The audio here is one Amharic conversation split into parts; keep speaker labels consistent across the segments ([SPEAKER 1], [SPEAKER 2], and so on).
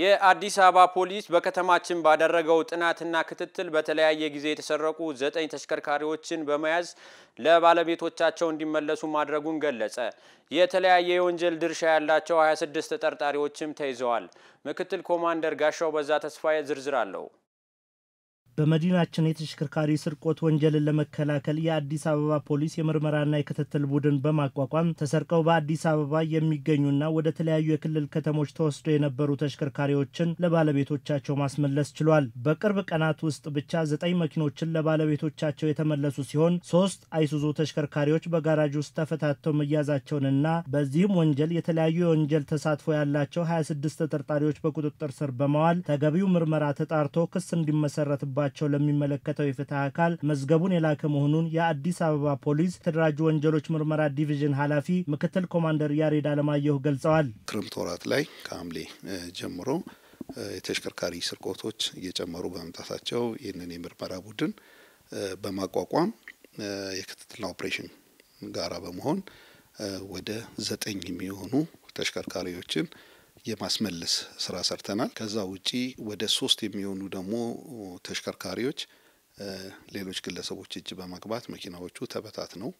[SPEAKER 1] የአዲስ አበባ ፖሊስ በከተማችን ባደረገው ጥናትና ክትትል በተለያየ ጊዜ የተሰረቁ ዘጠኝ ተሽከርካሪዎችን በመያዝ ለባለቤቶቻቸው እንዲመለሱ ማድረጉን ገለጸ። የተለያየ የወንጀል ድርሻ ያላቸው 26 ተጠርጣሪዎችም ተይዘዋል። ምክትል ኮማንደር ጋሻው በዛ ተስፋዬ ዝርዝር አለው። በመዲናችን የተሽከርካሪ ስርቆት ወንጀልን ለመከላከል የአዲስ አበባ ፖሊስ የምርመራና የክትትል ቡድን በማቋቋም ተሰርቀው በአዲስ አበባ የሚገኙና ወደ ተለያዩ የክልል ከተሞች ተወስዶ የነበሩ ተሽከርካሪዎችን ለባለቤቶቻቸው ማስመለስ ችሏል። በቅርብ ቀናት ውስጥ ብቻ ዘጠኝ መኪኖችን ለባለቤቶቻቸው የተመለሱ ሲሆን ሶስት አይሱዙ ተሽከርካሪዎች በጋራጅ ውስጥ ተፈታተው መያዛቸውንና በዚህም ወንጀል የተለያዩ የወንጀል ተሳትፎ ያላቸው 26 ተጠርጣሪዎች በቁጥጥር ስር በመዋል ተገቢው ምርመራ ተጣርቶ ክስ እንዲመሰረትባቸው መኖራቸው ለሚመለከተው የፍትህ አካል መዝገቡን የላከ መሆኑን የአዲስ አበባ ፖሊስ የተደራጁ ወንጀሎች ምርመራ ዲቪዥን ኃላፊ ምክትል ኮማንደር ያሬድ አለማየሁ ገልጸዋል።
[SPEAKER 2] ክረምት ወራት ላይ ከሐምሌ ጀምሮ የተሽከርካሪ ስርቆቶች እየጨመሩ በመምጣታቸው ይህንን የምርመራ ቡድን በማቋቋም የክትትልና ኦፕሬሽን ጋራ በመሆን ወደ ዘጠኝ የሚሆኑ ተሽከርካሪዎችን የማስመለስ ስራ ሰርተናል። ከዛ ውጪ ወደ ሶስት የሚሆኑ ደግሞ ተሽከርካሪዎች ሌሎች ግለሰቦች እጅ በመግባት መኪናዎቹ ተበታት ነው።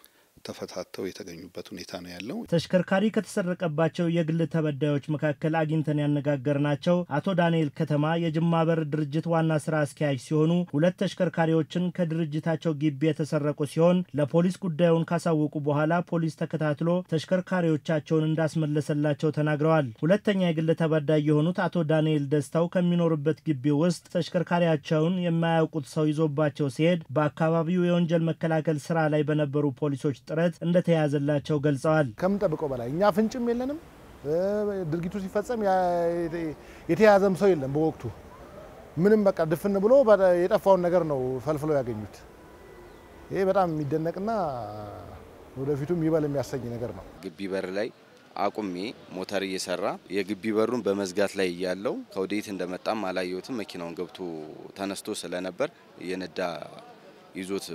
[SPEAKER 2] ተፈታተው የተገኙበት ሁኔታ ነው ያለው።
[SPEAKER 1] ተሽከርካሪ ከተሰረቀባቸው የግል ተበዳዮች መካከል አግኝተን ያነጋገርናቸው አቶ ዳንኤል ከተማ የጅማ በር ድርጅት ዋና ስራ አስኪያጅ ሲሆኑ ሁለት ተሽከርካሪዎችን ከድርጅታቸው ግቢ የተሰረቁ ሲሆን ለፖሊስ ጉዳዩን ካሳወቁ በኋላ ፖሊስ ተከታትሎ ተሽከርካሪዎቻቸውን እንዳስመለሰላቸው ተናግረዋል። ሁለተኛ የግል ተበዳይ የሆኑት አቶ ዳንኤል ደስታው ከሚኖሩበት ግቢ ውስጥ ተሽከርካሪያቸውን የማያውቁት ሰው ይዞባቸው ሲሄድ በአካባቢው የወንጀል መከላከል ስራ ላይ በነበሩ ፖሊሶች ጥረት እንደተያዘላቸው ገልጸዋል።
[SPEAKER 2] ከምንጠብቀው በላይ እኛ ፍንጭም የለንም። ድርጊቱ ሲፈጸም የተያዘም ሰው የለም። በወቅቱ ምንም በቃ ድፍን ብሎ የጠፋውን ነገር ነው ፈልፍለው ያገኙት። ይህ በጣም የሚደነቅና ወደፊቱ ይበል የሚያሰኝ ነገር ነው።
[SPEAKER 3] ግቢ በር ላይ አቁሜ ሞተር እየሰራ የግቢ በሩን በመዝጋት ላይ እያለው ከወዴት እንደመጣም አላየሁትም። መኪናውን ገብቶ ተነስቶ ስለነበር የነዳ ይዞት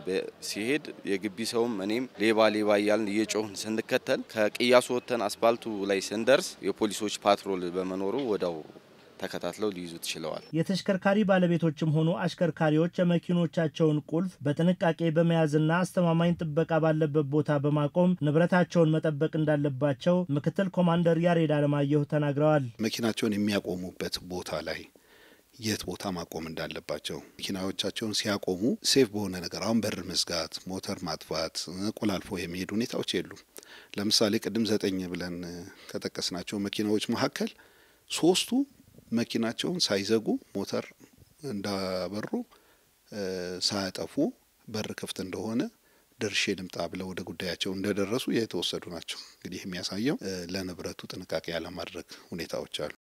[SPEAKER 3] ሲሄድ የግቢ ሰውም እኔም ሌባ ሌባ እያልን እየጮህን ስንከተል ከቅያሱ ወጥተን አስፓልቱ ላይ ስንደርስ የፖሊሶች ፓትሮል በመኖሩ ወዳው ተከታትለው ሊይዙት ችለዋል።
[SPEAKER 1] የተሽከርካሪ ባለቤቶችም ሆኑ አሽከርካሪዎች የመኪኖቻቸውን ቁልፍ በጥንቃቄ በመያዝና አስተማማኝ ጥበቃ ባለበት ቦታ በማቆም ንብረታቸውን መጠበቅ እንዳለባቸው ምክትል ኮማንደር ያሬድ አለማየሁ ተናግረዋል።
[SPEAKER 2] መኪናቸውን የሚያቆሙበት ቦታ ላይ የት ቦታ ማቆም እንዳለባቸው መኪናዎቻቸውን ሲያቆሙ ሴፍ በሆነ ነገር አሁን በር መዝጋት፣ ሞተር ማጥፋት፣ ቆላልፎ የሚሄድ ሁኔታዎች የሉም። ለምሳሌ ቅድም ዘጠኝ ብለን ከጠቀስናቸው መኪናዎች መካከል ሶስቱ መኪናቸውን ሳይዘጉ ሞተር እንዳበሩ ሳያጠፉ በር ክፍት እንደሆነ ደርሼ ልምጣ ብለው ወደ ጉዳያቸው እንደደረሱ የተወሰዱ ናቸው። እንግዲህ የሚያሳየው ለንብረቱ ጥንቃቄ ያለማድረግ ሁኔታዎች አሉ።